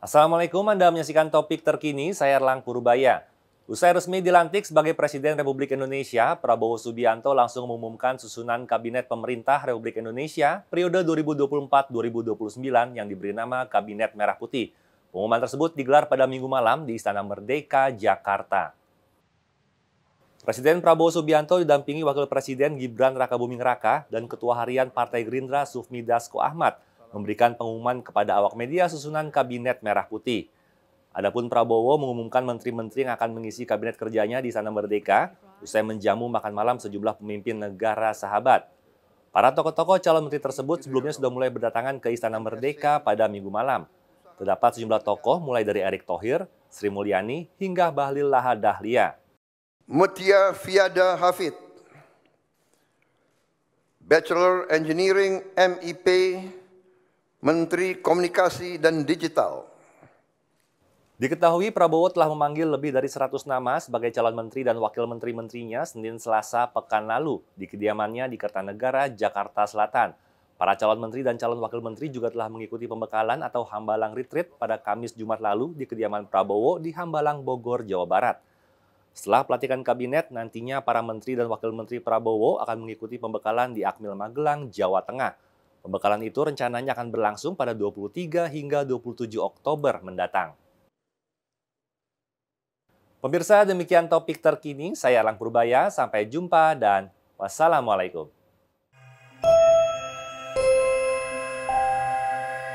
Assalamualaikum, Anda menyaksikan topik terkini, saya Erlang Purubaya. Usai resmi dilantik sebagai Presiden Republik Indonesia, Prabowo Subianto langsung mengumumkan susunan Kabinet Pemerintah Republik Indonesia periode 2024-2029 yang diberi nama Kabinet Merah Putih. Pengumuman tersebut digelar pada minggu malam di Istana Merdeka, Jakarta. Presiden Prabowo Subianto didampingi Wakil Presiden Gibran Rakabuming Raka dan Ketua Harian Partai Gerindra Sufmi Dasko Ahmad – memberikan pengumuman kepada awak media susunan Kabinet Merah Putih. Adapun Prabowo mengumumkan menteri-menteri yang akan mengisi kabinet kerjanya di Istana Merdeka usai menjamu makan malam sejumlah pemimpin negara sahabat. Para tokoh-tokoh calon menteri tersebut sebelumnya sudah mulai berdatangan ke Istana Merdeka pada minggu malam. Terdapat sejumlah tokoh mulai dari Erick Thohir, Sri Mulyani, hingga Bahlil Lahadahlia. Mutia Fiada Hafid, Bachelor Engineering MIP. Menteri Komunikasi dan Digital. Diketahui Prabowo telah memanggil lebih dari 100 nama sebagai calon menteri dan wakil menteri-menterinya Senin Selasa pekan lalu di kediamannya di Kertanegara, Jakarta Selatan. Para calon menteri dan calon wakil menteri juga telah mengikuti pembekalan atau hambalang retreat pada Kamis Jumat lalu di kediaman Prabowo di Hambalang Bogor, Jawa Barat. Setelah pelatihan kabinet, nantinya para menteri dan wakil menteri Prabowo akan mengikuti pembekalan di Akmil Magelang, Jawa Tengah. Pembekalan itu rencananya akan berlangsung pada 23 hingga 27 Oktober mendatang. Pemirsa, demikian topik terkini. Saya Alang Purbaya, sampai jumpa dan wassalamualaikum.